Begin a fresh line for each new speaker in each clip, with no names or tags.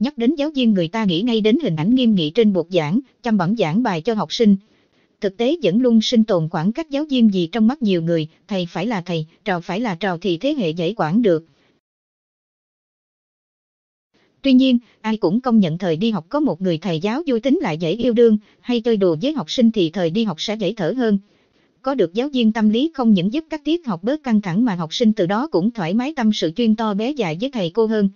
Nhắc đến giáo viên người ta nghĩ ngay đến hình ảnh nghiêm nghị trên bục giảng, chăm bẩm giảng bài cho học sinh. Thực tế vẫn luôn sinh tồn khoảng cách giáo viên gì trong mắt nhiều người, thầy phải là thầy, trò phải là trò thì thế hệ dễ quản được. Tuy nhiên, ai cũng công nhận thời đi học có một người thầy giáo vui tính lại dễ yêu đương, hay chơi đùa với học sinh thì thời đi học sẽ dễ thở hơn. Có được giáo viên tâm lý không những giúp các tiết học bớt căng thẳng mà học sinh từ đó cũng thoải mái tâm sự chuyên to bé dài với thầy cô hơn.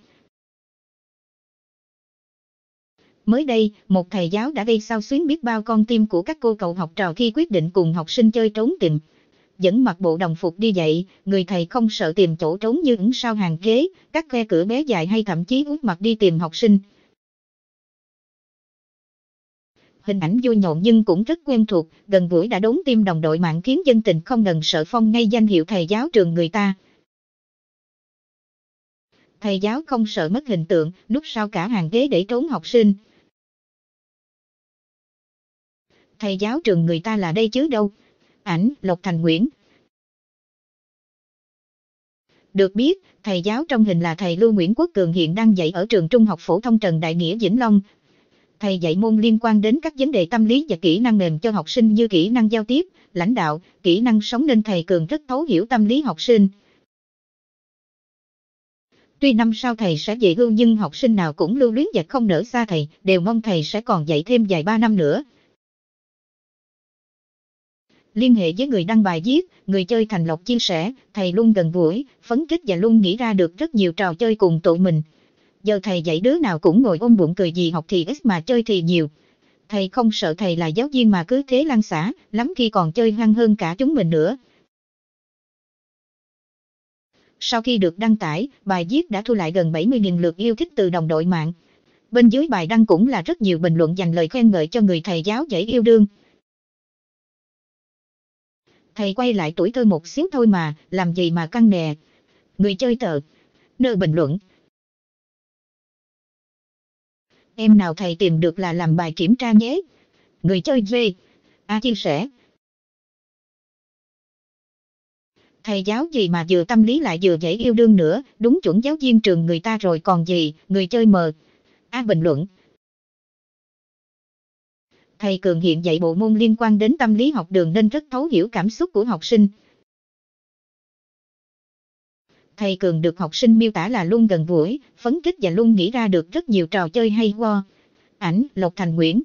Mới đây, một thầy giáo đã gây sao xuyến biết bao con tim của các cô cậu học trò khi quyết định cùng học sinh chơi trốn tìm. Dẫn mặc bộ đồng phục đi dạy, người thầy không sợ tìm chỗ trốn như ứng sao hàng ghế, các khe cửa bé dài hay thậm chí út mặt đi tìm học sinh. Hình ảnh vui nhộn nhưng cũng rất quen thuộc, gần gũi đã đốn tim đồng đội mạng khiến dân tình không ngần sợ phong ngay danh hiệu thầy giáo trường người ta thầy giáo không sợ mất hình tượng, núp
sau cả hàng ghế để trốn học sinh. thầy
giáo trường người ta là đây chứ đâu. Ảnh, Lộc Thành Nguyễn. Được biết, thầy giáo trong hình là thầy Lưu Nguyễn Quốc Cường hiện đang dạy ở trường Trung học Phổ thông Trần Đại Nghĩa Vĩnh Long. Thầy dạy môn liên quan đến các vấn đề tâm lý và kỹ năng mềm cho học sinh như kỹ năng giao tiếp, lãnh đạo, kỹ năng sống nên thầy Cường rất thấu hiểu tâm lý học sinh. Tuy năm sau thầy sẽ về hưu nhưng học sinh nào cũng lưu luyến và không nở xa thầy, đều mong thầy sẽ còn dạy thêm vài ba năm nữa liên hệ với người đăng bài viết, người chơi Thành Lộc chia sẻ, thầy luôn gần gũi, phấn khích và luôn nghĩ ra được rất nhiều trò chơi cùng tụi mình. Giờ thầy dạy đứa nào cũng ngồi ôm bụng cười gì học thì ít mà chơi thì nhiều. Thầy không sợ thầy là giáo viên mà cứ thế lan xả, lắm khi còn chơi hăng hơn cả chúng mình nữa. Sau khi được đăng tải, bài viết đã thu lại gần 70.000 lượt yêu thích từ đồng đội mạng. Bên dưới bài đăng cũng là rất nhiều bình luận dành lời khen ngợi cho người thầy giáo dạy yêu đương thầy quay lại tuổi thơ một xíu thôi mà, làm gì
mà căng nè. Người chơi tờ, nơi bình luận. Em nào thầy tìm được là làm bài kiểm tra nhé. Người chơi V,
A chia sẻ. Thầy giáo gì mà vừa tâm lý lại vừa dễ yêu đương nữa, đúng chuẩn giáo viên trường người ta rồi còn gì, người chơi mờ. A bình luận thầy Cường hiện dạy bộ môn liên quan đến tâm lý học đường nên rất thấu hiểu cảm xúc của học sinh. Thầy Cường được học sinh miêu tả là luôn gần gũi, phấn khích và luôn nghĩ ra được rất nhiều trò chơi hay ho. Ảnh Lộc Thành Nguyễn,